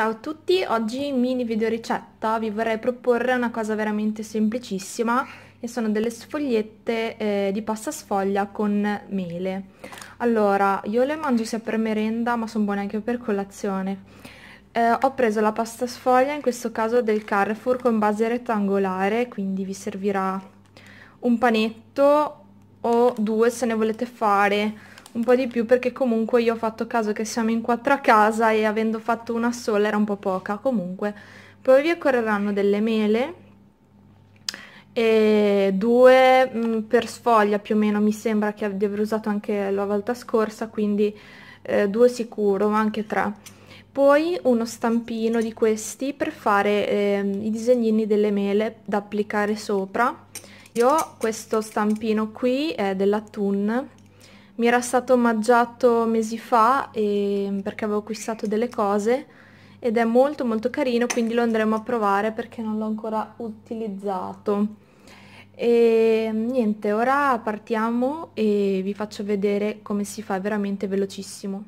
Ciao a tutti, oggi mini video ricetta, vi vorrei proporre una cosa veramente semplicissima e sono delle sfogliette eh, di pasta sfoglia con mele. Allora, io le mangio sia per merenda ma sono buone anche per colazione. Eh, ho preso la pasta sfoglia, in questo caso del Carrefour, con base rettangolare, quindi vi servirà un panetto o due se ne volete fare un po' di più perché comunque io ho fatto caso che siamo in quattro a casa e avendo fatto una sola era un po' poca comunque poi vi occorreranno delle mele e due mh, mm, per sfoglia più o meno mi sembra che di aver usato anche la volta scorsa quindi eh, due sicuro ma anche tre poi uno stampino di questi per fare eh, i disegnini delle mele da applicare sopra io ho questo stampino qui è della Thun mi era stato omaggiato mesi fa e, ehm, perché avevo acquistato delle cose ed è molto molto carino quindi lo andremo a provare perché non l'ho ancora utilizzato e ehm, niente ora partiamo e vi faccio vedere come si fa è veramente velocissimo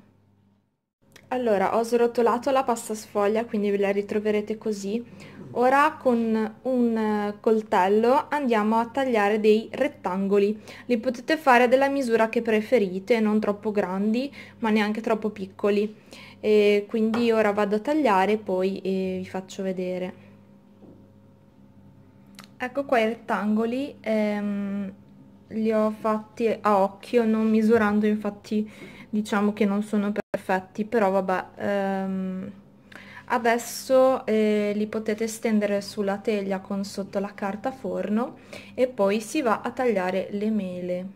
allora, ho srotolato la pasta sfoglia, quindi ve la ritroverete così. Ora con un eh, coltello andiamo a tagliare dei rettangoli. Li potete fare della misura che preferite, non troppo grandi, ma neanche troppo piccoli. E quindi ora vado a tagliare e poi vi faccio vedere. Ecco qua i rettangoli, ehm, li ho fatti a occhio, non misurando infatti diciamo che non sono per effetti, però vabbè, ehm, adesso eh, li potete stendere sulla teglia con sotto la carta forno e poi si va a tagliare le mele.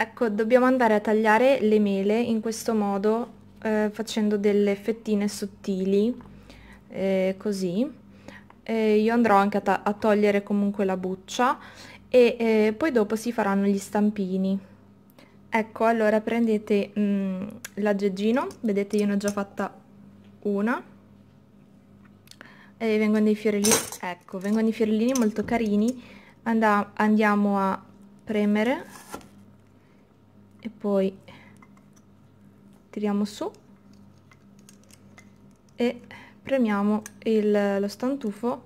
Ecco, dobbiamo andare a tagliare le mele in questo modo, eh, facendo delle fettine sottili, eh, così. io andrò anche a, a, togliere comunque la buccia e eh, poi dopo si faranno gli stampini. Ecco, allora prendete mm, l'aggeggino, vedete io ne ho già fatta una, e vengono dei fiorellini, ecco, vengono dei fiorellini molto carini, Andà, andiamo a premere e poi tiriamo su e premiamo il, lo stantufo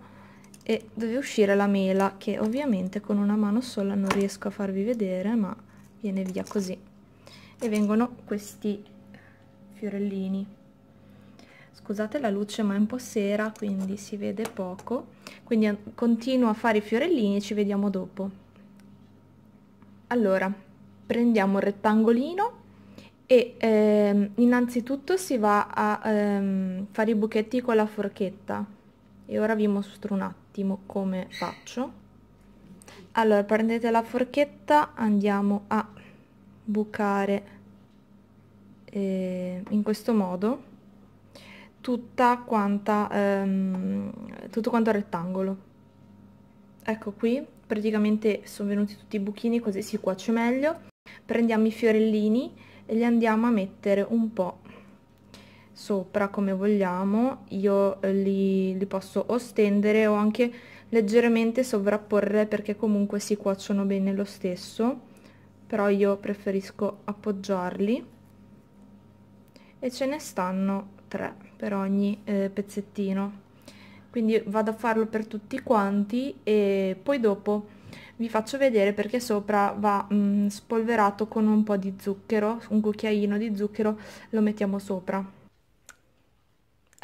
e deve uscire la mela che ovviamente con una mano sola non riesco a farvi vedere ma viene via così e vengono questi fiorellini scusate la luce ma è un po' sera quindi si vede poco quindi continuo a fare i fiorellini ci vediamo dopo allora prendiamo il rettangolino e ehm, innanzitutto si va a ehm, fare i buchetti con la forchetta e ora vi mostro un attimo come faccio allora prendete la forchetta andiamo a bucare eh, in questo modo tutta quanta ehm, tutto quanto rettangolo ecco qui praticamente sono venuti tutti i buchini così si cuoce meglio prendiamo i fiorellini e li andiamo a mettere un po' sopra come vogliamo, io eh, li, li posso o stendere o anche leggermente sovrapporre perché comunque si cuociono bene lo stesso, però io preferisco appoggiarli e ce ne stanno tre per ogni eh, pezzettino. Quindi vado a farlo per tutti quanti e poi dopo vi faccio vedere perché sopra va mh, mm, spolverato con un po' di zucchero, un cucchiaino di zucchero lo mettiamo sopra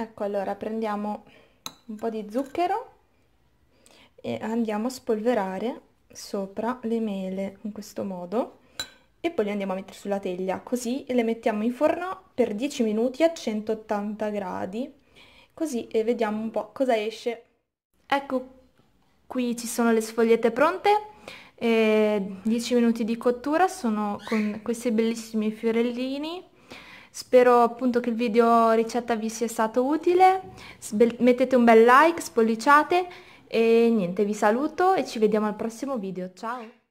ecco allora prendiamo un po di zucchero e andiamo a spolverare sopra le mele in questo modo e poi le andiamo a mettere sulla teglia così le mettiamo in forno per 10 minuti a 180 gradi così e vediamo un po' cosa esce ecco qui ci sono le sfogliette pronte eh, 10 minuti di cottura sono con questi bellissimi fiorellini Spero appunto che il video ricetta vi sia stato utile, mettete un bel like, spolliciate e niente, vi saluto e ci vediamo al prossimo video, ciao!